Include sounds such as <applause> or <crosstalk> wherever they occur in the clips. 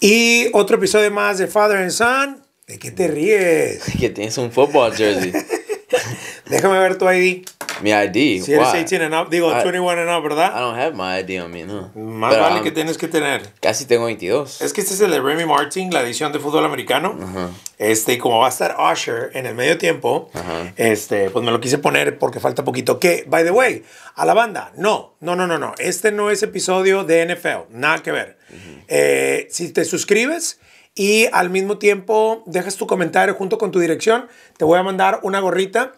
Y otro episodio más de Father and Son. ¿De qué te ríes? <laughs> Que tienes un fútbol, jersey. <laughs> Déjame ver tu ID. Mi ID. Si eres 18 and up, digo 21 and up, ¿verdad? I don't have my ID on me, no. Más vale que tienes que tener. Casi tengo 22. Es que este es el de Remy Martin, la edición de fútbol americano. Este, y como va a estar Usher en el medio tiempo, este, pues me lo quise poner porque falta poquito. Que, by the way, a la banda, no, no, no, no, no. Este no es episodio de NFL, nada que ver. Eh, si te suscribes, y al mismo tiempo dejas tu comentario junto con tu dirección. Te voy a mandar una gorrita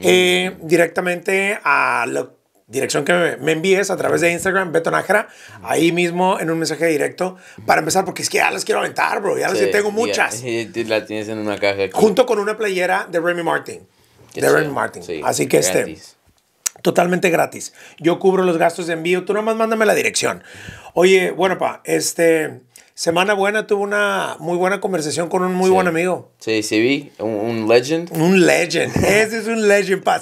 eh, directamente a la dirección que me, envíes a través de Instagram, Beto Nájera, ahí mismo en un mensaje directo para empezar, porque es que ya las quiero aventar, bro. Ya las tengo muchas. Sí, <laughs> tienes en una caja. Junto con una playera de Remy Martin. de Remy Martin. Así que este, gratis. Totalmente gratis. Yo cubro los gastos de envío. Tú nomás mándame la dirección. Oye, bueno, pa, este. Semana Buena tuve una muy buena conversación con un muy buen amigo. Sí, sí vi, un, legend. Un legend, <laughs> ese es un legend, pa.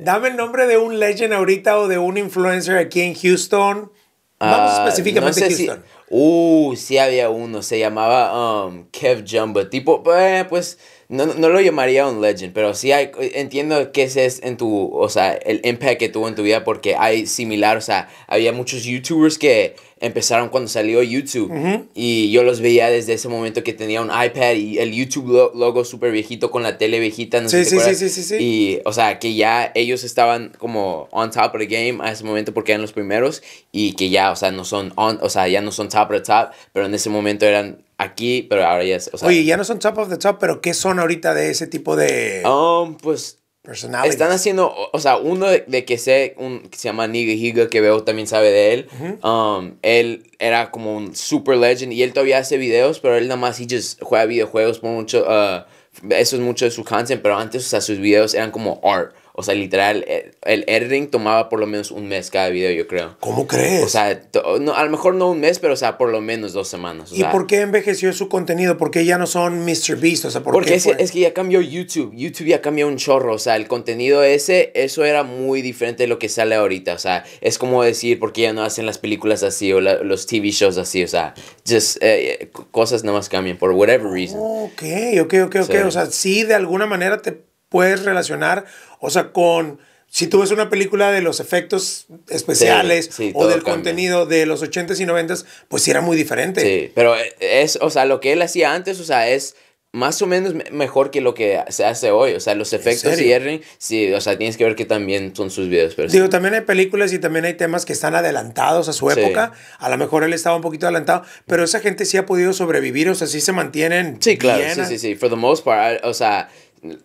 dame el nombre de un legend ahorita o de un influencer aquí en Houston. Vamos ah, específicamente a Houston. Si, uh, sí había uno, se llamaba um, Kev Jumbo, tipo, eh, pues... No, lo llamaría un legend, pero sí entiendo que ese es en tu, o sea, el impact que tuvo en tu vida porque hay similar, o sea, había muchos youtubers que empezaron cuando salió YouTube. Y yo los veía desde ese momento que tenía un iPad y el YouTube logo súper viejito con la tele viejita, no sí, sé sí, sí, sí, sí, Y, o sea, que ya ellos estaban como on top of the game a ese momento porque eran los primeros y que ya, o sea, no son on, o sea, ya no son top of the top, pero en ese momento eran aquí, pero ahora ya es, o sea, Oye, ya no son top of the top, pero ¿qué son ahorita de ese tipo de...? Um, pues están haciendo, o sea, uno de, que sé, un, que se llama Nigga Higa, que veo también sabe de él. Um, él era como un super legend y él todavía hace videos, pero él nada más juega videojuegos por mucho. Uh, eso es mucho de su content, pero antes, o sea, sus videos eran como art. O sea, literal, eh, el editing tomaba por lo menos un mes cada video, yo creo. ¿Cómo crees? O sea, a lo mejor no un mes, pero o sea, por lo menos dos semanas. ¿Y por qué envejeció su contenido? ¿Por qué ya no son Mr. Beast? O sea, ¿por porque es, es, que ya cambió YouTube. YouTube ya cambió un chorro. O sea, el contenido ese, eso era muy diferente de lo que sale ahorita. O sea, es como decir, porque ya no hacen las películas así o los TV shows así. O sea, just, eh, eh, cosas nada más cambian por whatever reason. Ok, ok, ok, ok. O sea, sí, de alguna manera te puedes relacionar, o sea, con si tú ves una película de los efectos especiales o del contenido de los 80s y 90s, pues sí era muy diferente. Sí, pero es, o sea, lo que él hacía antes, o sea, es más o menos mejor que lo que se hace hoy. O sea, los efectos de sí, o sea, tienes que ver que también son sus videos. Pero Digo, también hay películas y también hay temas que están adelantados a su época. A lo mejor él estaba un poquito adelantado, pero esa gente sí ha podido sobrevivir, o sea, sí se mantienen. Sí, claro, sí, sí, sí. For the most part, o sea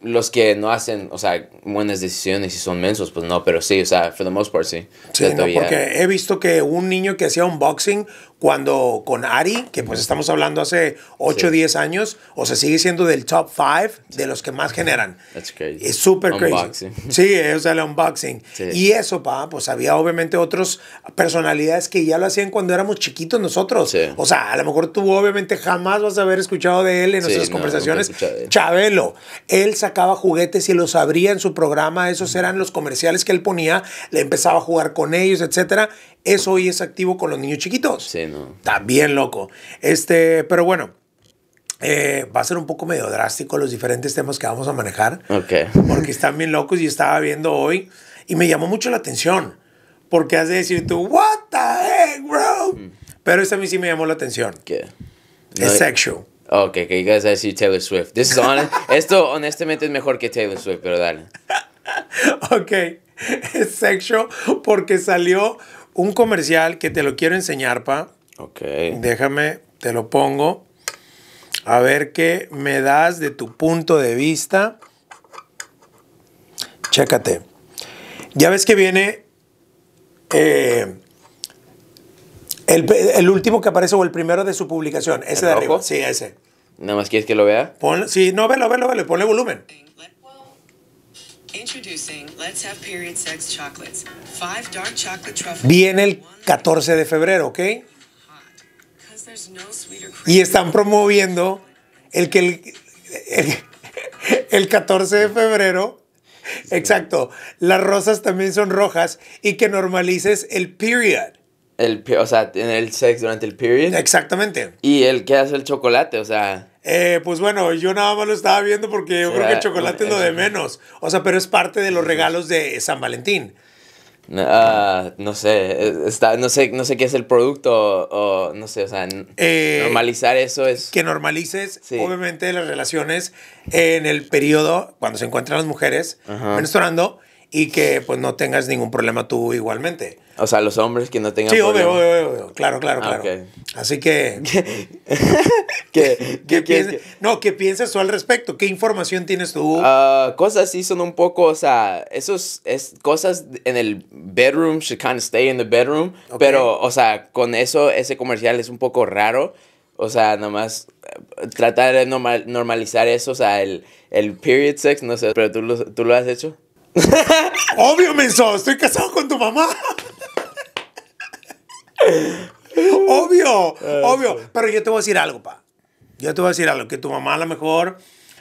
los que no hacen, o sea, buenas decisiones y son mensos, pues no, pero sí, o sea, for the most part, sí. sí porque he visto que un niño que hacía un unboxing cuando con Ari, que pues estamos hablando hace 8 o 10 años, o sea, sigue siendo del top 5 de los que más generan. That's crazy. Es súper crazy. Sí, o sea, el unboxing. Y eso, pa, pues había obviamente otras personalidades que ya lo hacían cuando éramos chiquitos nosotros. O sea, a lo mejor tú obviamente jamás vas a haber escuchado de él en nuestras conversaciones. Chabelo. Eh, él sacaba juguetes y los abría en su programa, esos eran los comerciales que él ponía, le empezaba a jugar con ellos, etcétera. Eso hoy es activo con los niños chiquitos. Sí, no. También loco. Este, pero bueno, eh, va a ser un poco medio drástico los diferentes temas que vamos a manejar. Okay. Porque están bien locos y estaba viendo hoy y me llamó mucho la atención. Porque has de decir tú, what the heck, bro? Mm. Pero esta a mí sí me llamó la atención. ¿Qué? Es sexual. Okay, que you guys Taylor Swift. This is honest. <laughs> Esto honestamente es mejor que Taylor Swift, pero dale. ok, es sexual porque salió un comercial que te lo quiero enseñar, pa. Ok. Déjame, te lo pongo. A ver qué me das de tu punto de vista. Chécate. Ya ves que viene eh, el, el, último que aparece o el primero de su publicación, ese de arriba. Sí, ese. Nada más quieres que lo vea. Pon, sí, no, velo, velo, velo, ponle volumen. Viene el 14 de febrero, ¿ok? Y están promoviendo el que el, el, <laughs> el 14 de febrero Exacto. Las rosas también son rojas y que normalices el period. El, o sea, en el sex durante el period. Exactamente. Y el que hace el chocolate, o sea. Eh, pues bueno, yo nada más lo estaba viendo porque yo creo que el chocolate es lo de menos. O sea, pero es parte de los regalos de San Valentín. no ah, sé, eh, está, no sé, no sé qué es el producto o, no sé, o sea, eh, normalizar eso es... Que normalices, obviamente, las relaciones en el periodo cuando se encuentran las mujeres menstruando y que pues no tengas ningún problema tú igualmente. O sea, los hombres que no tengan sí, problema. Sí, obvio, obvio, obvio, claro, claro, ah, claro. Así que... <laughs> ¿Qué, piensas, no, ¿qué piensas tú al respecto? ¿Qué información tienes tú? Ah, cosas sí son un poco, o sea, esos es cosas en el bedroom, should kind of stay in the bedroom, pero, o sea, con eso, ese comercial es un poco raro. O sea, nomás eh, tratar de normal, normalizar eso, o sea, el, el period sex, no sé, pero tú lo, tú lo has hecho. Obvio, menso, estoy casado con tu mamá. obvio, obvio. Pero yo te voy a decir algo, pa. Yo te voy a decir algo, que tu mamá a lo mejor,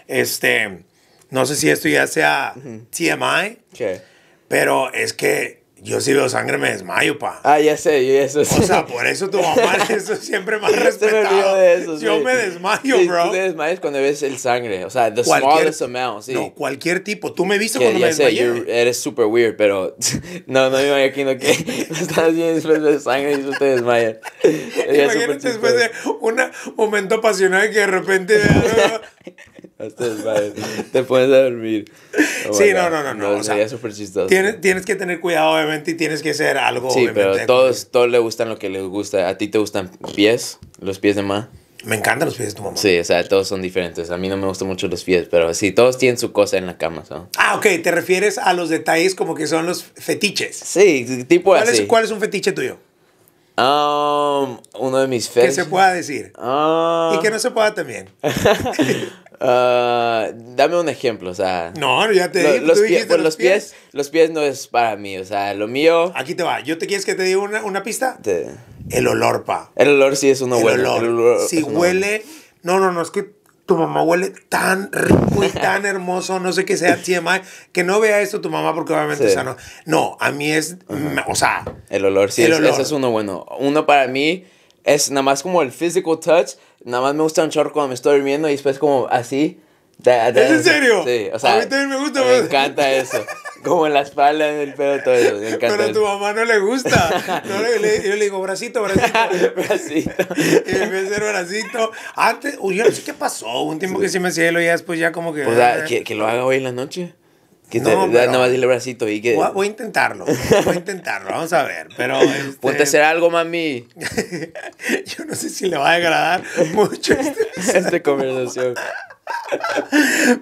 este, no sé si esto ya sea TMI, ¿Qué? pero es que yo si veo sangre me desmayo, pa. Ah, ya sé, yo eso sé. O sea, por eso tu mamá <laughs> eso siempre más respetado. Me eso, yo me desmayo, bro. Tú te desmayas cuando ves el sangre, o sea, the smallest amount, sí. No, cualquier tipo. Tú me viste que, cuando ya me sé, Eres super weird, pero <laughs> no, no me imagino que <laughs> estás bien después de sangre y tú te desmayas. Imagínate después de un momento apasionado que de repente te puedes dormir. sí, no, no, no, sería súper chistoso. Tienes, que tener cuidado, obviamente, y tienes que ser algo. Sí, pero todos, todos le gustan lo que les gusta. ¿A ti te gustan pies? ¿Los pies de mamá Me encantan los pies de tu mamá. Sí, o sea, todos son diferentes. A mí no me gustan mucho los pies, pero sí, todos tienen su cosa en la cama. Ah, ok, te refieres a los detalles como que son los fetiches. Sí, tipo ¿Cuál así. Es, ¿Cuál es un fetiche tuyo? Um, uno de mis fetiches. Que se pueda decir. Ah. Y que no se pueda también. <laughs> Ah, dame un ejemplo, o sea. No, ya te dije, los, los pies, Los pies no es para mí, o sea, lo mío. Aquí te va. ¿Yo te quieres que te diga una, una pista? El olor, pa. El olor sí es uno bueno. El olor si huele. No, no, no, es que tu mamá huele tan rico y tan <laughs> hermoso, no sé qué sea TMI, que no vea esto tu mamá porque obviamente, o sea, no, no, a mí es, o sea, el olor, sí, es uno bueno. Uno para mí es nada más como el physical touch. Nada más me gusta un chorro cuando me estoy durmiendo y después como así. ¿Es en serio? Sí, o sea. A mí también me gusta. Me pues. encanta eso. Como en la espalda, en el pelo, todo eso. Me encanta Pero a tu mamá no le gusta. <laughs> No le, yo le digo, bracito, bracito. <laughs> bracito. y me hacer bracito. Antes, uy, yo no sé qué pasó. Un tiempo que sí me hacía y después ya como que. O pues, sea, ah, eh. que, que lo haga hoy en la noche. Que no, te, pero, nada más dile bracito y que... Voy a, intentarlo, voy a intentarlo, vamos a ver, pero... <laughs> Este, Ponte a hacer algo, mami. <laughs> Yo no sé si le va a agradar mucho este <laughs> esta conversación.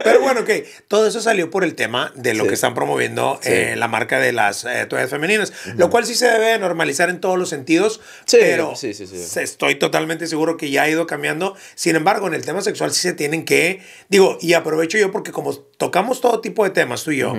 Pero bueno, todo eso salió por el tema de lo que están promoviendo eh, la marca de las eh, toallas femeninas, lo cual sí se debe normalizar en todos los sentidos, pero estoy totalmente seguro que ya ha ido cambiando. Sin embargo, en el tema sexual sí se tienen que, digo, y aprovecho yo porque como tocamos todo tipo de temas, tú y yo,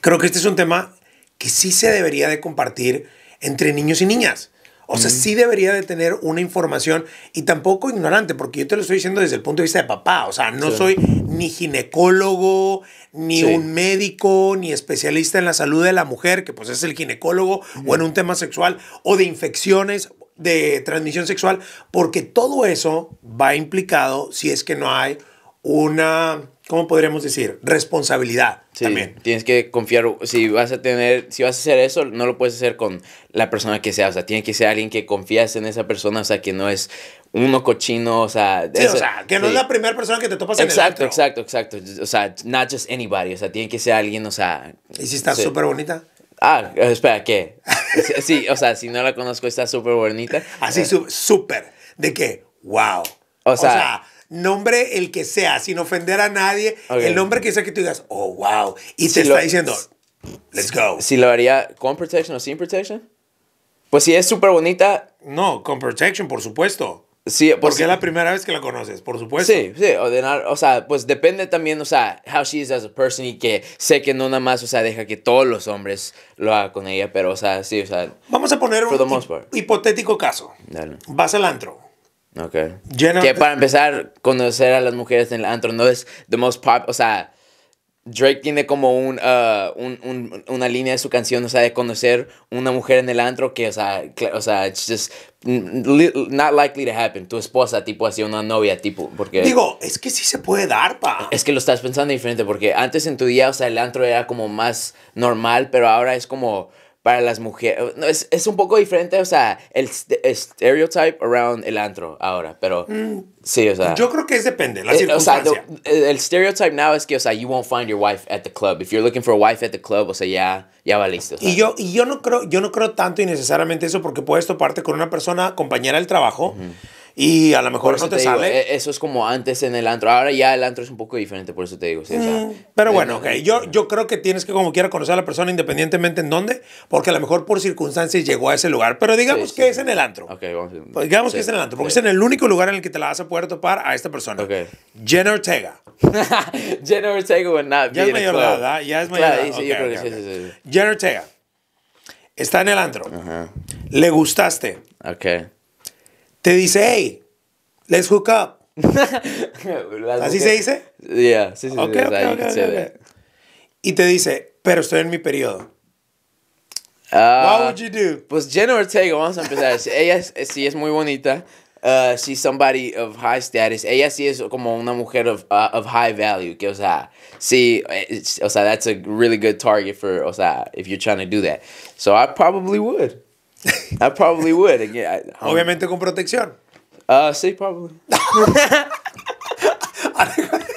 creo que este es un tema que sí se debería de compartir entre niños y niñas. O sea, sí debería de tener una información y tampoco ignorante, porque yo te lo estoy diciendo desde el punto de vista de papá. O sea, no soy ni ginecólogo, ni un médico, ni especialista en la salud de la mujer, que pues es el ginecólogo, o en un tema sexual, o de infecciones de transmisión sexual, porque todo eso va implicado si es que no hay una, ¿cómo podríamos decir? Responsabilidad también. Tienes que confiar, si vas a tener, si vas a hacer eso, no lo puedes hacer con la persona que sea, o sea, tiene que ser alguien que confías en esa persona, o sea, que no es uno cochino, o sea... que no es la primera persona que te topas exacto, en el Exacto, exacto, exacto, o sea, not just anybody, o sea, tiene que ser alguien, o sea... ¿Y si está súper bonita? Ah, espera, ¿qué? <laughs> sí, o sea, si no la conozco, está súper bonita. Así, súper, ¿de qué? Wow. o sea nombre el que sea, sin ofender a nadie, el nombre que sea que tú digas, oh, wow, y te lo está diciendo, let's go. Si lo haría con protection o sin protection. Pues si es súper bonita. No, con protection, por supuesto. Sí, pues porque es la primera vez que la conoces, por supuesto. Sí, sí, o, de, o sea, pues depende también, o sea, how she is as a person y que sé que no nada más, o sea, deja que todos los hombres lo hagan con ella, pero, o sea, sí, o sea. Vamos a poner un hipotético caso. Vas al antro, Ok. que para empezar, conocer a las mujeres en el antro no es the most pop. O sea, Drake tiene como un, uh, una línea de su canción, o sea, de conocer una mujer en el antro que, o sea, o sea, it's just not likely to happen. Tu esposa, tipo así, una novia, tipo, porque... Digo, es que sí se puede dar, pa. Es que lo estás pensando diferente, porque antes en tu día, o sea, el antro era como más normal, pero ahora es como para las mujeres. es, es, un poco diferente, o sea, el, stereotype around el antro ahora, pero mm. sí, o sea. Yo creo que es depende, la circunstancia. Eh, o sea, el stereotype now es que, o sea, you won't find your wife at the club. If you're looking for a wife at the club, o sea, ya, ya va listo. Y, yo, y yo, no creo, yo no creo tanto y necesariamente eso porque puedes toparte con una persona compañera del trabajo y a lo mejor no te, sale. E-, eso es como antes en el antro. Ahora ya el antro es un poco diferente, por eso te digo. Mm, pero bueno, ok. Yo, yo creo que tienes que como quiera conocer a la persona independientemente en dónde, porque a lo mejor por circunstancias llegó a ese lugar. Pero digamos que es en el antro. Okay, vamos a... Pues digamos que es en el antro, porque es en el único lugar en el que te la vas a poder topar a esta persona. Okay. Jenner Ortega. <laughs> Jenner Ortega would Ya es mayor Ya es mayor claro, sí, sí, Está en el antro. Le gustaste. Ok. te dice, hey, let's hook up. <laughs> ¿Así se dice? Yeah, sí, sí, okay, sí. Okay, okay, y te dice, pero estoy en mi periodo. Uh, What would you do? Pues Jenna Ortega, vamos a empezar. <laughs> Ella es, sí es muy bonita. Uh, she's somebody of high status. Ella sí es como una mujer of, uh, of high value. Que, o sea, sí, eh, o sea, that's a really good target for, o sea, if you're trying to do that. So I probably would. I probably would. Again, Obviamente con protección. Uh, sí, probably. <laughs> <laughs>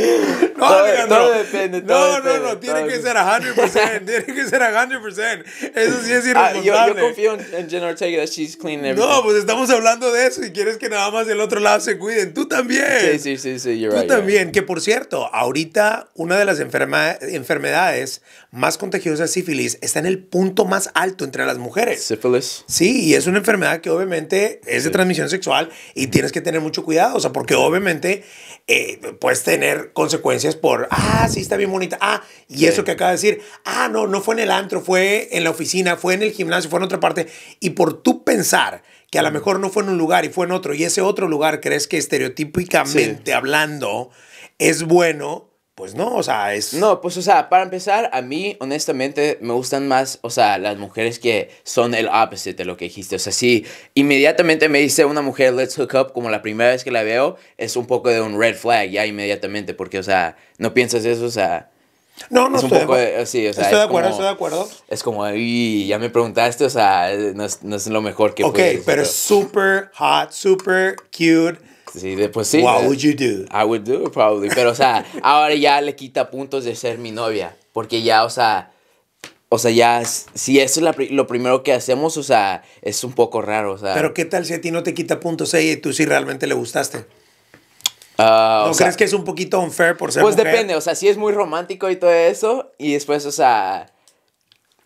<laughs> No, depende, todo no, no, no, tiene que ser 100%. tiene que ser 100%. Eso sí es <laughs> ah, irresponsable. yo, confío en, Jen Ortega, that she's clean everything. No, pues estamos hablando de eso y quieres que nada más del otro lado se cuiden. Tú también. Sí, sí, sí, sí you're Tú también. Que por cierto, ahorita una de las enfermedades más contagiosas, sífilis, está en el punto más alto entre las mujeres. Sífilis. Sí, y es una enfermedad que obviamente es de transmisión sexual y tienes que tener mucho cuidado. O sea, porque obviamente eh, puedes tener consecuencias por, ah, sí, está bien bonita, ah, y eso que acaba de decir, ah, no, no fue en el antro, fue en la oficina, fue en el gimnasio, fue en otra parte, y por tú pensar que a lo mm. mejor no fue en un lugar y fue en otro, y ese otro lugar crees que estereotípicamente hablando es bueno, pues no, o sea, es... No, pues o sea, para empezar, a mí honestamente me gustan más, o sea, las mujeres que son el opposite de lo que dijiste. O sea, si inmediatamente me dice una mujer, let's hook up, como la primera vez que la veo, es un poco de un red flag ya inmediatamente, porque, o sea, no piensas eso, o sea... No, no es estoy, de, estoy de acuerdo, estoy de acuerdo. Es como, y ya me preguntaste, o sea, no es, lo mejor que Ok, pero es súper hot, súper cute Sí, después sí. What would you do? I would do probably. Pero, o sea, <laughs> ahora ya le quita puntos de ser mi novia. Porque ya, o sea, o sea, ya, si eso es lo primero que hacemos, o sea, es un poco raro, o sea. Pero, ¿qué tal si a ti no te quita puntos ella y tú sí realmente le gustaste? Ah, ¿O crees que es un poquito unfair por ser Pues depende, o sea, si sí es muy romántico y todo eso, y después, o sea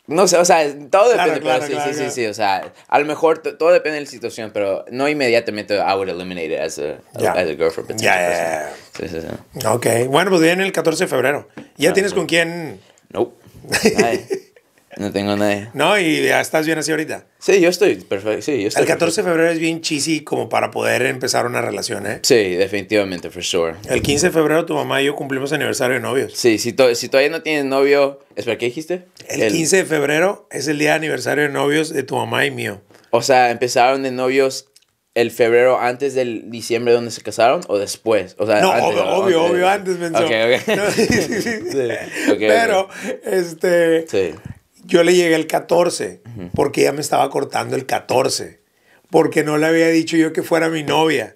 no sé, o sea, todo depende, sí, sí, sí, o sea, a lo mejor todo depende de la situación, pero no inmediatamente I would eliminate it as a, as a girlfriend. yeah, yeah, sí, sí, sí. Ok, bueno, pues viene el 14 de febrero. ¿Ya tienes con quién? Nope. <laughs> No tengo nadie. No, y ya estás bien así ahorita. Sí, yo estoy perfecto. Sí, yo estoy el 14 de febrero es bien cheesy como para poder empezar una relación, ¿eh? Sí, definitivamente, for sure. El 15 de febrero tu mamá y yo cumplimos aniversario de novios. Sí, si, si todavía no tienes novio. ¿Espera, qué dijiste? El, 15 de febrero es el día de aniversario de novios de tu mamá y mío. O sea, empezaron de novios el febrero antes del diciembre donde se casaron o después? O sea, no, antes, obvio, obvio, antes, <laughs> Okay, okay. Pero, este. Sí. Yo le llegué el 14 porque ella me estaba cortando el 14 porque no le había dicho yo que fuera mi novia.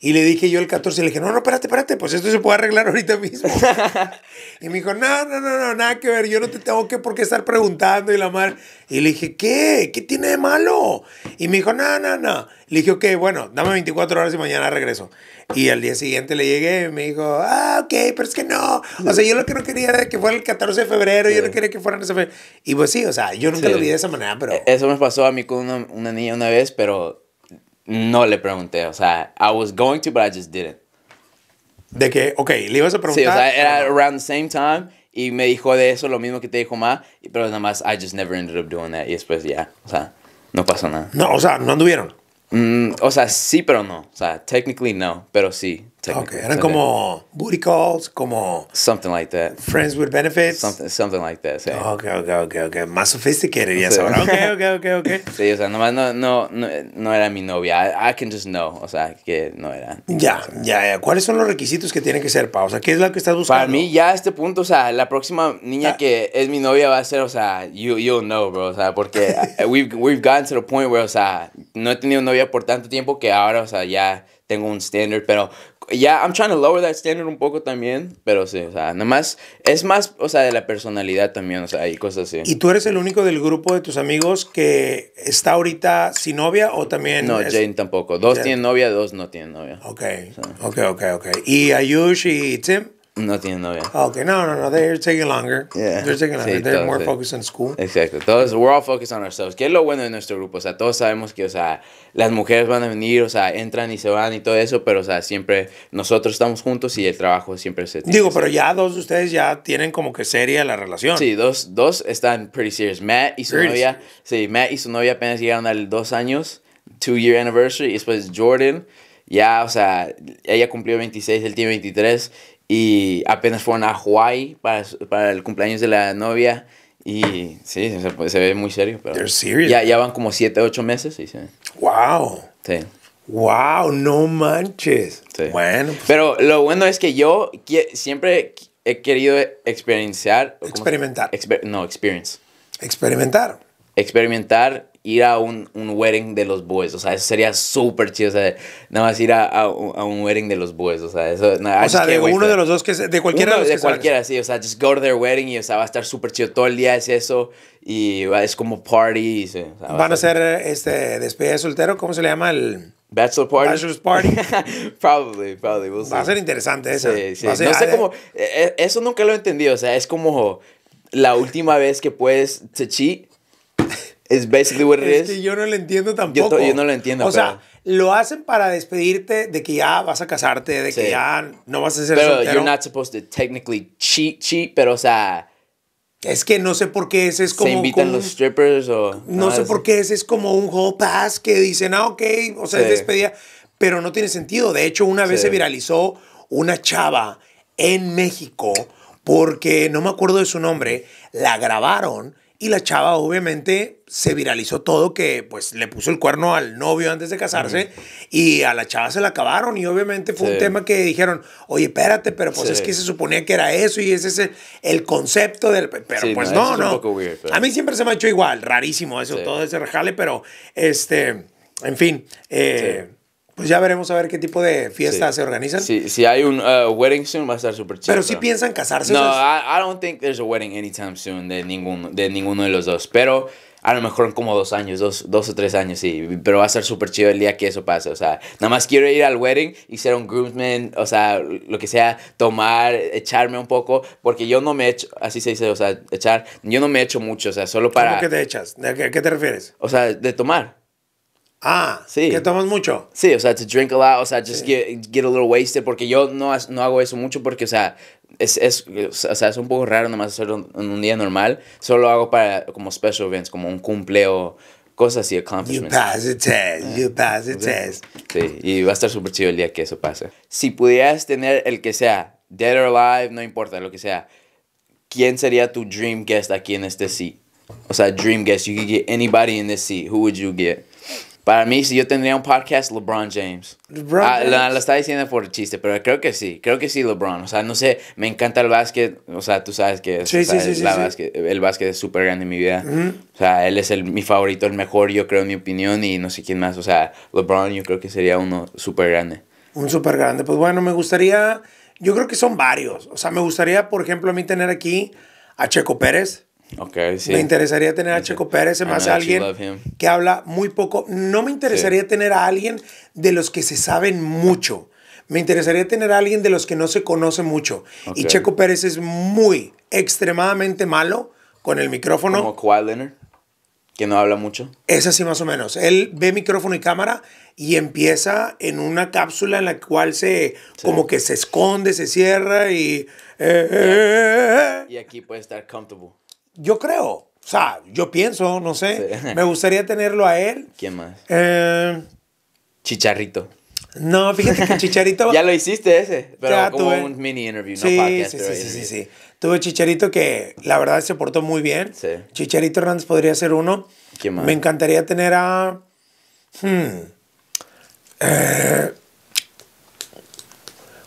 Y le dije yo el 14, le dije, no, no, espérate, espérate, pues esto se puede arreglar ahorita mismo. <laughs> y me dijo, no, no, no, nada que ver, yo no te tengo que por qué estar preguntando y la madre. Y le dije, ¿qué? ¿Qué tiene de malo? Y me dijo, no, no, no. Le dije, ok, bueno, dame 24 horas y mañana regreso. Y al día siguiente le llegué y me dijo, ah, ok, pero es que no. O sea, yo lo que no quería era que fuera el 14 de febrero, yo no quería que fuera en ese febrero. Y pues sí, o sea, yo nunca lo vi de esa manera, pero... E-, eso me pasó a mí con una, una niña una vez, pero no le pregunté. O sea, I was going to, but I just didn't. De que, ok, le ibas a preguntar. Sí, o sea, era around the same time y me dijo de eso lo mismo que te dijo Ma, pero nada más, I just never ended up doing that. Y después ya, o sea, no pasó nada. No, o sea, no anduvieron. Mm, o sea, sí, pero no. O sea, technically no, pero sí. Okay, eran como booty calls, como something like that. Friends with benefits, something, something like that. Sí. Okay, okay, okay, okay. Más sofisticado ya sabrán. Okay, okay, okay, okay. <laughs> Sí, o sea, nomás no, no, no, era mi novia. I, can just know, o sea, que no era. Ya, ya, ya. ¿Cuáles son los requisitos que tienen que ser, pa? O sea, ¿qué es lo que estás buscando? Para mí ya a este punto, o sea, la próxima niña que es mi novia va a ser, o sea, you you'll know, bro, o sea, porque <laughs> eh, we've we've gotten to the point where, o sea, no he tenido novia por tanto tiempo que ahora, o sea, ya tengo un standard, pero ya, yeah, I'm trying to lower that standard un poco también, pero sí, o sea, nada más, es más, o sea, de la personalidad también, o sea, hay cosas así. ¿Y tú eres el único del grupo de tus amigos que está ahorita sin novia o también? No, Jane tampoco. Dos tienen novia, dos no tienen novia. Ok, ok, ok, ok. ¿Y Ayush y Tim? No tienen novia. Okay, no, no, no. They're taking longer. Yeah. They're taking longer. they're more focused on school. Exacto. Todos, we're all focused on ourselves. Que es lo bueno de nuestro grupo. O sea, todos sabemos que, o sea, las mujeres van a venir, o sea, entran y se van y todo eso, pero, o sea, siempre nosotros estamos juntos y el trabajo siempre se tiene Digo, pero ya dos de ustedes ya tienen como que seria la relación. Sí, dos, dos están pretty serious. Matt y su novia, sí, Matt y su novia apenas llegaron al dos años, two year anniversary, y después Jordan ya, o sea, ella cumplió 26, él tiene 23 y apenas fueron a Hawaii para, el cumpleaños de la novia. Y sí, se, ve muy serio. Pero ya, ya van como siete ocho meses. Y, ¡Wow! Sí. ¡Wow! ¡No manches! Bueno. Pues pero lo bueno es que yo siempre he querido experienciar. Experimentar. no, experience. Experimentar experimentar ir a un, un, wedding de los boys, o sea, eso sería súper chido, o sea, nada más ir a, a, un wedding de los boys, o sea, eso... No, o sea, de uno de los dos que... de cualquiera de, los de cualquiera, sí, o sea, just go to their wedding y, o sea, va a estar súper chido todo el día, es eso, y es como party, y, Van a ser, este, despedida de soltero, ¿cómo se le llama el...? Bachelor Party. Bachelor's Party. <laughs> probably, probably. va a ser interesante eso. Sí, sí. no sé ah, cómo... Eh. Eh, eh, eso nunca lo he entendido, o sea, es como la última vez que puedes te cheat es basically what it is. Es que yo no lo entiendo tampoco. Yo, yo no lo entiendo. O sea, lo hacen para despedirte de que ya vas a casarte, de que ya no vas a ser Pero you're not supposed to technically cheat, cheat, pero o sea... Es que no sé por qué ese es como... ¿Se invitan los strippers o...? No sé por qué ese es como un whole pass que dicen, ah, ok, o sea, despedía es despedida. Pero no tiene sentido. De hecho, una vez se viralizó una chava en México porque, no me acuerdo de su nombre, la grabaron y la chava obviamente se viralizó todo que pues le puso el cuerno al novio antes de casarse y a la chava se la acabaron y obviamente fue un tema que dijeron, oye, espérate, pero pues es que se suponía que era eso y ese es el, concepto del... Pero pues no, no. A mí siempre se me ha hecho igual, rarísimo eso, todo ese rejale, pero este, en fin. Eh, pues ya veremos a ver qué tipo de fiestas se organizan. Sí, si hay un uh, wedding soon, va a estar súper chido. Pero si piensan casarse. No, I, I, don't think there's a wedding anytime soon de ninguno, de los dos. Pero a lo mejor en como dos años, dos, dos o tres años, sí. Pero va a ser súper chido el día que eso pase. O sea, nada más quiero ir al wedding y ser un groomsman, o sea, lo que sea, tomar, echarme un poco. Porque yo no me echo, así se dice, o sea, echar. Yo no me echo mucho, o sea, solo para. ¿Cómo que te echas? qué, qué te refieres? O sea, de tomar. Ah, sí. Que tomas mucho. Sí, o sea, to drink a lot, o sea, just get, get, a little wasted, porque yo no, no hago eso mucho porque, o sea, es, es, o sea, es un poco raro nomás hacerlo en un día normal. Solo lo hago para como special events, como un cumpleo, cosas así, accomplishments. You pass the test, you pass the test. Sí, y va a estar súper chido el día que eso pase. Si pudieras tener el que sea, dead or alive, no importa, lo que sea, ¿quién sería tu dream guest aquí en este seat? O sea, dream guest, you could get anybody in this seat, who would you get? Para mí, si yo tendría un podcast, LeBron James. Lo, ah, está diciendo por chiste, pero creo que sí. Creo que sí, LeBron. O sea, no sé, me encanta el básquet. O sea, tú sabes que el básquet es súper grande en mi vida. O sea, él es el, mi favorito, el mejor, yo creo, en mi opinión, y no sé quién más. O sea, LeBron yo creo que sería uno súper grande. Un súper grande. Pues bueno, me gustaría, yo creo que son varios. O sea, me gustaría, por ejemplo, a mí tener aquí a Checo Pérez. Okay, sí. Me interesaría tener a Checo Pérez, ah, más alguien que habla muy poco. No me interesaría tener a alguien de los que se saben mucho. Me interesaría tener a alguien de los que no se conoce mucho. Y Checo Pérez es muy, extremadamente malo con el micrófono. Como Kawhi Leonard, que no habla mucho. Es así más o menos. Él ve micrófono y cámara y empieza en una cápsula en la cual se como que se esconde, se cierra y... Eh, eh, eh, y aquí puede estar comfortable yo creo, o sea, yo pienso, no sé, me gustaría tenerlo a él. ¿Quién más? Eh, Chicharrito. No, fíjate que Chicharito. <laughs> ya lo hiciste ese, pero un mini interview, sí, no Sí, sí, sí, sí, Tuve Chicharito que la verdad se portó muy bien. Chicharito Hernández podría ser uno. ¿Quién más? Me encantaría tener a. Hmm, eh,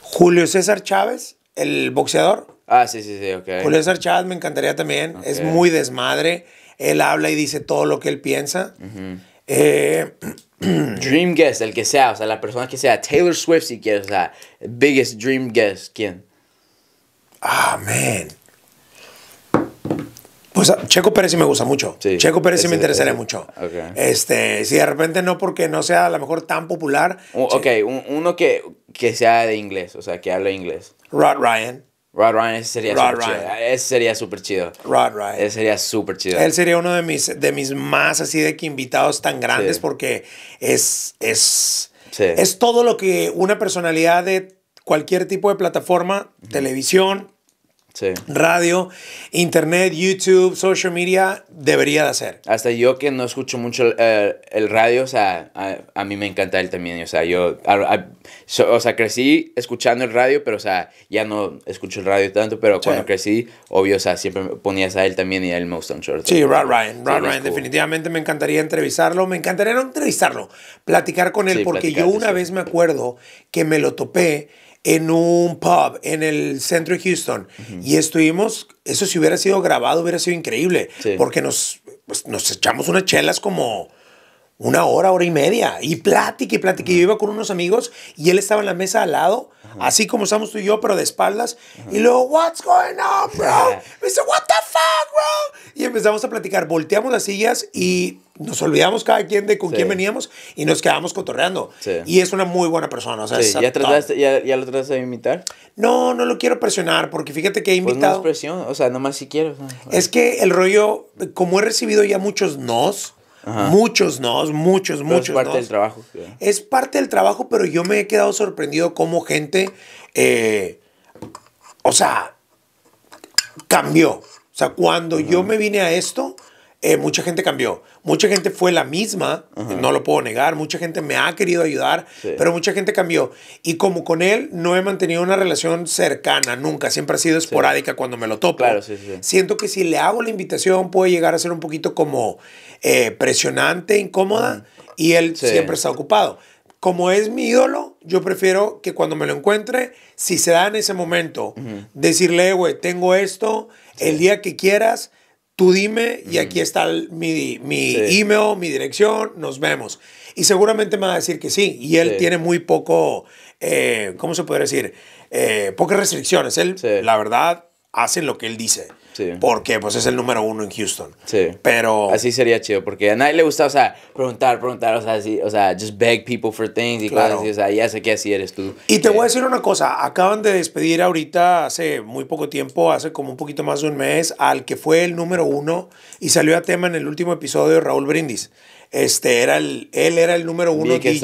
Julio César Chávez, el boxeador. Ah, sí, sí, sí, ok. Julio Chad me encantaría también. Es muy desmadre. Él habla y dice todo lo que él piensa. Eh, <clears throat> dream guest, el que sea, o sea, la persona que sea. Taylor Swift, si quieres, o sea, biggest dream guest, ¿quién? Ah, man. Pues ah, Checo Pérez sí me gusta mucho. Checo Pérez sí me interesaría mucho. Este, si de repente no porque no sea a lo mejor tan popular. ok, uno que, que sea de inglés, o sea, que hable inglés. Rod Ryan. Rod Ryan ese sería chido. Ese sería súper chido. Rod Ryan. Ese sería súper chido. Él sería uno de mis, de mis más así de que invitados tan grandes porque es, es, es todo lo que una personalidad de cualquier tipo de plataforma, televisión, Radio, internet, YouTube, social media, debería de hacer. Hasta yo que no escucho mucho eh, el radio, o sea, a, mí me encanta él también. O sea, yo, o sea, crecí escuchando el radio, pero, o sea, ya no escucho el radio tanto, pero cuando crecí, obvio, o sea, siempre ponías a él también y a él me gusta Short. Sí, Rod Ryan, Rod Ryan, definitivamente me encantaría entrevistarlo, me encantaría no entrevistarlo, platicar con él, porque yo una vez me acuerdo que me lo topé en un pub en el centro de Houston y estuvimos, eso si hubiera sido grabado hubiera sido increíble, porque nos, pues, nos echamos unas chelas como una hora, hora y media, y plática y plática. Yo iba con unos amigos y él estaba en la mesa al lado, así como estamos tú y yo, pero de espaldas. Y luego, what's going on, bro? <laughs> Me dice, what the fuck, bro? Y empezamos a platicar, volteamos las sillas y nos olvidamos cada quien de con quién veníamos y nos quedamos cotorreando. Y es una muy buena persona. O sea, sí. ¿Ya, trataste, ya, lo trataste de invitar? No, no lo quiero presionar porque fíjate que he invitado. Pues no es o sea, nomás si quiero. Es que el rollo, como he recibido ya muchos nos. Muchos nos, muchos, pero muchos. Es parte del trabajo. Es parte del trabajo, pero yo me he quedado sorprendido cómo gente, eh, o sea, cambió. O sea, cuando yo me vine a esto, eh, mucha gente cambió. Mucha gente fue la misma, no lo puedo negar. Mucha gente me ha querido ayudar, pero mucha gente cambió. Y como con él no he mantenido una relación cercana nunca, siempre ha sido esporádica cuando me lo topo. Siento que si le hago la invitación puede llegar a ser un poquito como eh, presionante, incómoda, y él siempre está ocupado. Como es mi ídolo, yo prefiero que cuando me lo encuentre, si se da en ese momento, decirle, güey, tengo esto, el día que quieras tú dime y aquí está mi, email, mi dirección, nos vemos. Y seguramente me va a decir que sí. Y él tiene muy poco, eh, ¿cómo se puede decir? Eh, pocas restricciones. Él, la verdad, hacen lo que él dice. Porque pues es el número uno en Houston. Pero... Así sería chido, porque a nadie le gusta, o sea, preguntar, preguntar, o sea, así, o sea just beg people for things y claro. o sea, ya sé que así eres tú. Y te voy a decir una cosa, acaban de despedir ahorita, hace muy poco tiempo, hace como un poquito más de un mes, al que fue el número uno y salió a tema en el último episodio, Raúl Brindis. Este era el, él era el número uno que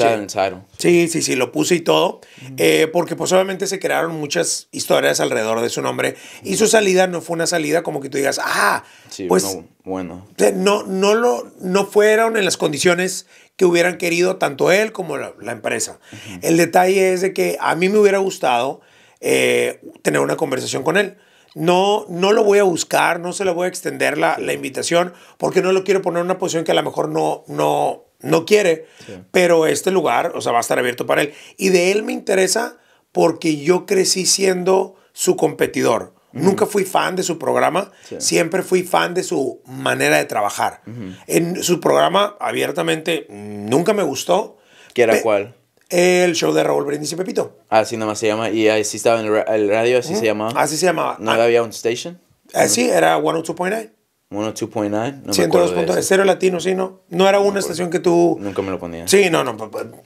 Sí, sí, sí, lo puse y todo. Eh, porque posiblemente pues, se crearon muchas historias alrededor de su nombre. Y su salida no fue una salida como que tú digas, ah, sí, pues. bueno. No, no, lo, no fueron en las condiciones que hubieran querido tanto él como la, empresa. El detalle es de que a mí me hubiera gustado eh, tener una conversación con él. No, no lo voy a buscar, no se le voy a extender la, invitación, porque no lo quiero poner en una posición que a lo mejor no, no, no quiere, pero este lugar, o sea, va a estar abierto para él. Y de él me interesa porque yo crecí siendo su competidor. Nunca fui fan de su programa, siempre fui fan de su manera de trabajar. En su programa, abiertamente, nunca me gustó. ¿Qué era cuál? el show de Raúl Brindis y Pepito. Así ah, más se llama. Y así estaba en el radio, así se llamaba. Así se llamaba. ¿No ah. había un station? Eh, sí, era 102.9. 102.9, no 102.0 latino, sí, no. No era una estación que tú. Nunca me lo ponía. Sí, no, no,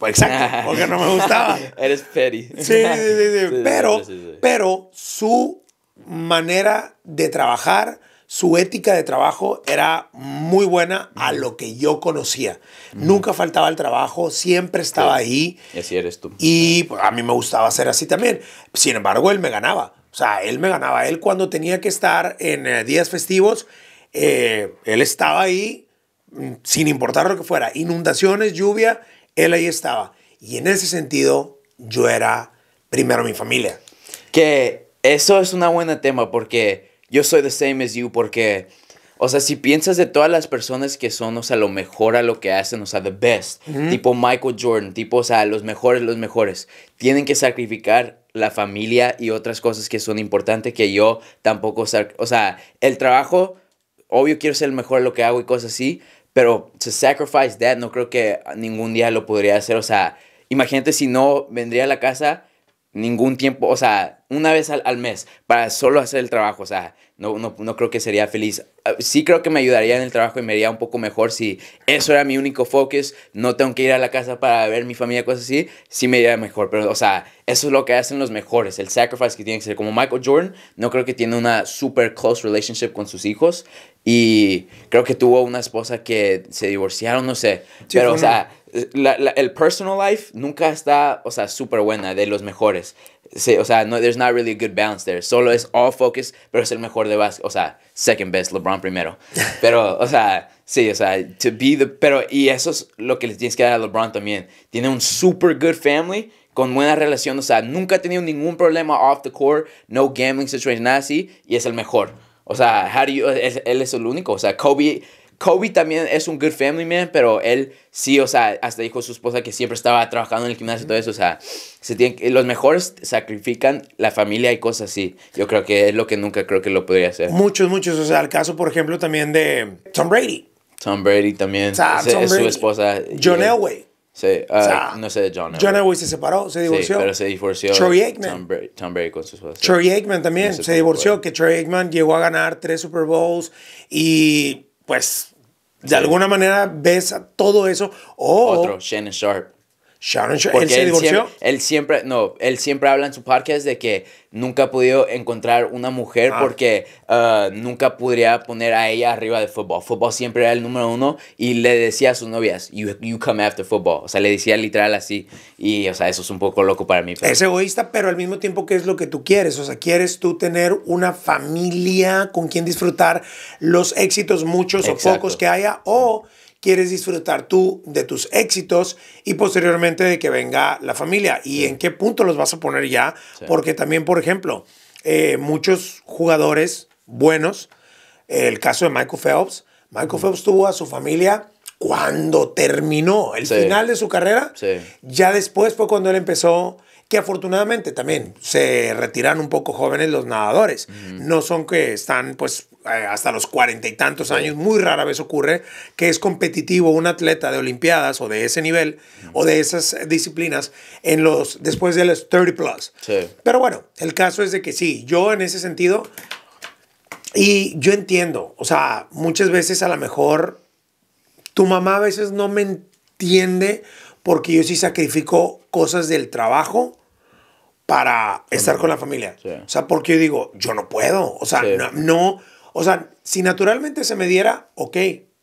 exacto, <laughs> porque no me gustaba. <laughs> Eres petty. Sí, sí, sí, sí. <laughs> Pero, pero su manera de trabajar, su ética de trabajo era muy buena a lo que yo conocía. Nunca faltaba el trabajo, siempre estaba ahí. Y eres tú. Y pues, a mí me gustaba ser así también. Sin embargo, él me ganaba. O sea, él me ganaba. Él cuando tenía que estar en eh, días festivos, eh, él estaba ahí mm, sin importar lo que fuera. Inundaciones, lluvia, él ahí estaba. Y en ese sentido, yo era primero mi familia. Que eso es un buen tema porque yo soy the same as you porque, o sea, si piensas de todas las personas que son, o sea, lo mejor a lo que hacen, o sea, the best, tipo Michael Jordan, tipo, o sea, los mejores, los mejores, tienen que sacrificar la familia y otras cosas que son importantes que yo tampoco, o sea, el trabajo, obvio quiero ser el mejor a lo que hago y cosas así, pero to sacrifice that no creo que ningún día lo podría hacer, o sea, imagínate si no vendría a la casa ningún tiempo, o sea, una vez al, mes para solo hacer el trabajo, o sea, no, no, no, creo que sería feliz. Ah, sí creo que me ayudaría en el trabajo y me iría un poco mejor si eso era mi único focus, no tengo que ir a la casa para ver mi familia, cosas así, sí me iría mejor, pero o sea, eso es lo que hacen los mejores, el sacrifice que tiene que ser Como Michael Jordan, no creo que tiene una super close relationship con sus hijos y creo que tuvo una esposa que se divorciaron, no sé, pero o sea eh, la, la, el personal life nunca está, o sea, súper buena, de los mejores. o sea, no, there's not really a good balance there. Solo es all focus, pero es el mejor de base O sea, second best, LeBron primero. <laughs> Pero, o sea, sí, o sea, to be the. Pero, y eso es lo que le tienes que dar a LeBron también. Tiene un super good family, con buena relación. O sea, nunca ha tenido ningún problema off the court, no gambling situation, nada así. Y es el mejor. O sea, how do él es el único. O sea, Kobe Kobe también es un good family man, pero él sí, o sea, hasta dijo su esposa que siempre estaba trabajando en el gimnasio y todo eso, o sea, se tienen, los mejores sacrifican la familia y cosas así. Yo creo que es lo que nunca creo que lo podría hacer. Muchos, muchos, o sea, el caso, por ejemplo, también de Tom Brady. Tom Brady también, es, su esposa. John Elway. Sí, ah, no sé, John Elway. John Elway se separó, se divorció. pero se divorció. Troy Aikman. Tom Brady, con su esposa. Troy Aikman también se divorció, que Troy Aikman llegó a ganar tres Super Bowls y pues de alguna manera ves todo eso. Otro, Shannon Sharp. Sharon él se divorció. Siempre, él siempre, no, él siempre habla en su podcast de que nunca ha podido encontrar una mujer ah. porque ah, nunca podría poner a ella arriba de fútbol. Fútbol siempre era el número uno y le decía a sus novias, you, come after football. O sea, le decía literal así. Y, o sea, eso es un poco loco para mí. Es egoísta, pero al mismo tiempo, ¿qué es lo que tú quieres? O sea, ¿quieres tú tener una familia con quien disfrutar los éxitos muchos o pocos que haya? O quieres disfrutar tú de tus éxitos y posteriormente de que venga la familia y en qué punto los vas a poner ya, porque también, por ejemplo, eh, muchos jugadores buenos, el caso de Michael Phelps, Michael Phelps tuvo a su familia cuando terminó el final de su carrera, ya después fue cuando él empezó que afortunadamente también se retiran un poco jóvenes los nadadores. No son que están pues eh, hasta los cuarenta y tantos años, muy rara vez ocurre que es competitivo un atleta de Olimpiadas o de ese nivel o de esas disciplinas en los, después de los 30 plus. Pero bueno, el caso es de que sí, yo en ese sentido, y yo entiendo, o sea, muchas veces a lo mejor tu mamá a veces no me entiende porque yo sí sacrifico cosas del trabajo para estar con la familia. O sea, porque yo digo, yo no puedo. O sea, no, no, o sea, si naturalmente se me diera, ok,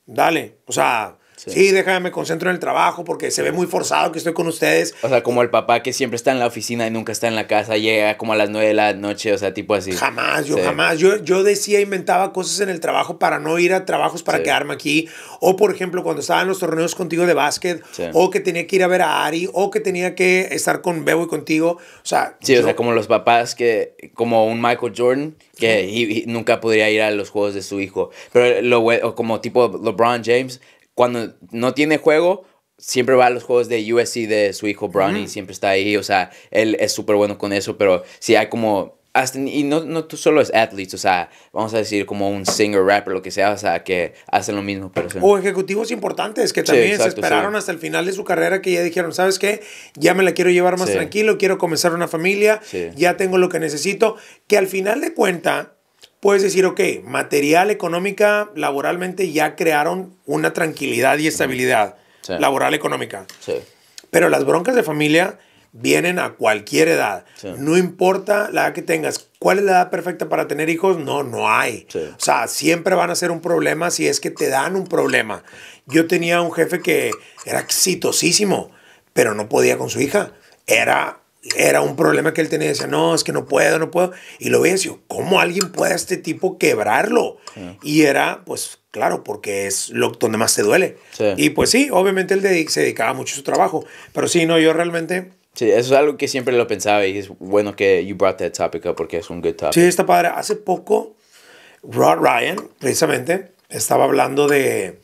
dale. O sea, Sí. déjame, me concentro en el trabajo porque se ve muy forzado que estoy con ustedes. O sea, como el papá que siempre está en la oficina y nunca está en la casa, llega como a las 9 de la noche, o sea, tipo así. Jamás, yo jamás. Yo, yo decía, inventaba cosas en el trabajo para no ir a trabajos para quedarme aquí. O, por ejemplo, cuando estaba los torneos contigo de básquet, o que tenía que ir a ver a Ari, o que tenía que estar con Bebo y contigo. O sea. Sí, o sea, como los papás que, como un Michael Jordan, que nunca podría ir a los juegos de su hijo. Pero lo, o como tipo LeBron James, cuando no tiene juego, siempre va a los juegos de USC de su hijo Brownie. siempre está ahí, o sea, él es súper bueno con eso, pero si hay como... y no, no tú solo es athlete. o sea, vamos a decir como un singer, rapper, lo que sea, o sea, que hacen lo mismo. Pero O ejecutivos importantes que también se esperaron hasta el final de su carrera que ya dijeron, ¿sabes qué? Ya me la quiero llevar más tranquilo, quiero comenzar una familia, ya tengo lo que necesito. Que al final de cuenta puedes decir, ok, material, económica, laboralmente ya crearon una tranquilidad y estabilidad laboral, económica. Sí. Pero las broncas de familia vienen a cualquier edad. No importa la edad que tengas. ¿Cuál es la edad perfecta para tener hijos? No, no hay. O sea, siempre van a ser un problema si es que te dan un problema. Yo tenía un jefe que era exitosísimo, pero no podía con su hija. Era era un problema que él tenía, decía, no, es que no puedo, no puedo. Y lo veía, decía, ¿cómo alguien puede a este tipo quebrarlo? Y era, pues claro, porque es lo, donde más te duele. Y pues sí, obviamente él se dedicaba mucho a su trabajo, pero sí, no, yo realmente... Sí, eso es algo que siempre lo pensaba y es bueno que you brought that topic up porque es un good topic. Sí, está padre. Hace poco, Rod Ryan, precisamente, estaba hablando de,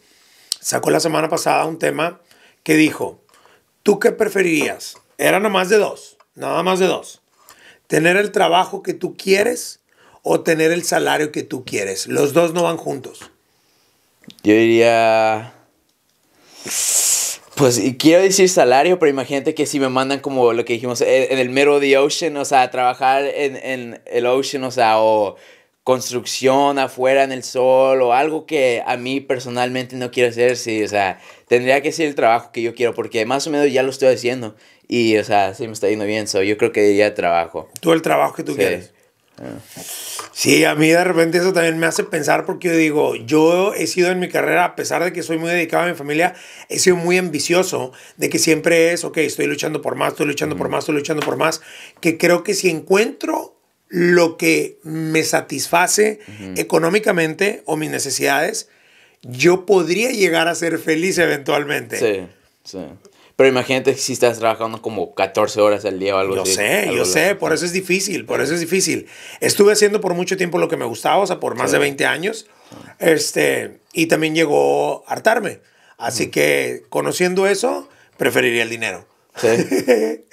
sacó la semana pasada un tema que dijo, ¿tú qué preferirías? Era nomás de dos nada más de dos. Tener el trabajo que tú quieres o tener el salario que tú quieres. Los dos no van juntos. Yo diría... Pues quiero decir salario, pero imagínate que si me mandan como lo que dijimos en, el mero de ocean, o sea, trabajar en, el ocean, o sea, o construcción afuera en el sol, o algo que a mí personalmente no quiero hacer, sí, o sea, tendría que ser el trabajo que yo quiero, porque más o menos ya lo estoy haciendo y, o sea, sí me está yendo bien. So, yo creo que diría trabajo. Tú el trabajo que tú quieres. Ah. Sí, a mí de repente eso también me hace pensar porque yo digo, yo he sido en mi carrera, a pesar de que soy muy dedicado a mi familia, he sido muy ambicioso de que siempre es, ok, estoy luchando por más, estoy luchando por más, estoy luchando por más, que creo que si encuentro lo que me satisface económicamente o mis necesidades, yo podría llegar a ser feliz eventualmente. Sí, sí. Pero imagínate si estás trabajando como 14 horas al día o algo yo así. Sé, yo sé, yo sé, por eso es difícil, por eso es difícil. Estuve haciendo por mucho tiempo lo que me gustaba, o sea, por más de 20 años, este, y también llegó a hartarme. Así que conociendo eso, preferiría el dinero. Sí. <laughs>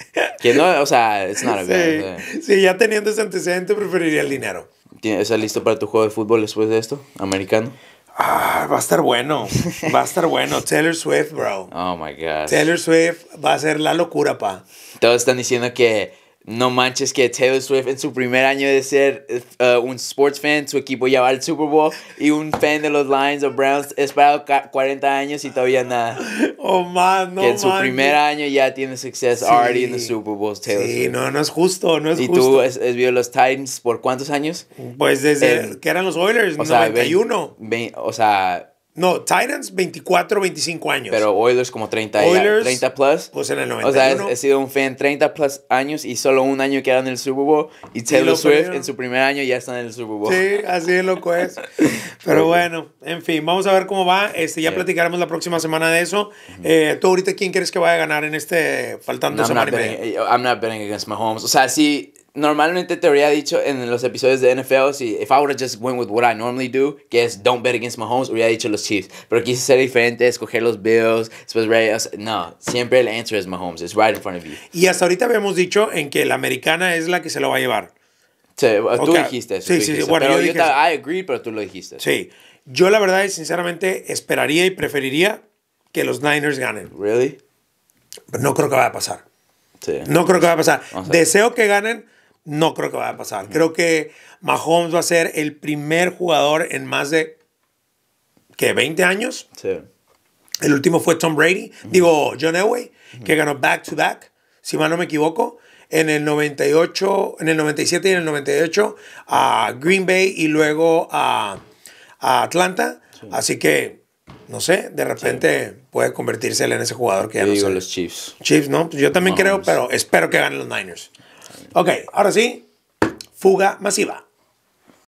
que no, o sea, it's not sí. sí. ya teniendo ese antecedente, preferiría el dinero. ¿Estás listo para tu juego de fútbol después de esto? ¿Americano? Ah, va a estar bueno. <laughs> Va a estar bueno. Taylor Swift, bro. Oh my God. Taylor Swift va a ser la locura, pa. Todos están diciendo que no manches que Taylor Swift en su primer año de ser eh, un sports fan, su equipo ya va al Super Bowl y un fan de los Lions o Browns esperado 40 años y todavía nada. Oh man, no Que en su primer año ya tiene success already en los Super Bowls, Taylor sí, no, no es justo, no es ¿Y justo. ¿Y tú has, vivido los Titans por cuántos años? Pues desde que eran los Oilers, o sea, 91. o sea no, Titans 24, 25 años. Pero Oilers como 30, Oilers, 30 plus. Pues en el 91. O sea, he sido un fan 30 plus años y solo un año quedan en el Super Bowl. Y Taylor Swift en su primer año ya está en el Super Bowl. Sí, así es loco es. <laughs> Pero bueno, en fin, vamos a ver cómo va. Este, ya platicaremos la próxima semana de eso. Eh, Tú ahorita, ¿quién crees que vaya a ganar en este faltando no, I'm not, betting, I'm not betting against O sea, sí, normalmente te habría dicho en los episodios de NFL, si if I would have just went with what I normally do, que es don't bet against Mahomes, hubiera dicho los Chiefs. Pero quise ser diferente, escoger los Bills, después Reyes. No, siempre el answer es Mahomes. It's right in front of you. Y hasta ahorita habíamos dicho en que la americana es la que se lo va a llevar. Sí, tú dijiste eso. Sí, sí, sí, bueno, yo, dije I agree, pero tú lo dijiste. Sí. Yo la verdad es, sinceramente, esperaría y preferiría que los Niners ganen. ¿Really? Pero no creo que vaya a pasar. Sí. No creo que vaya a pasar. Deseo que ganen no creo que vaya a pasar. Creo que Mahomes va a ser el primer jugador en más de, que 20 años. El último fue Tom Brady, digo John Elway, que ganó back to back, si mal no me equivoco. En el 98, en el 97 y en el 98 a Green Bay y luego a, Atlanta. Así que, no sé, de repente puede convertirse en ese jugador que ya Yo digo los Chiefs. Chiefs, ¿no? Yo también creo, pero espero que ganen los Niners. Ok, ahora sí, fuga masiva.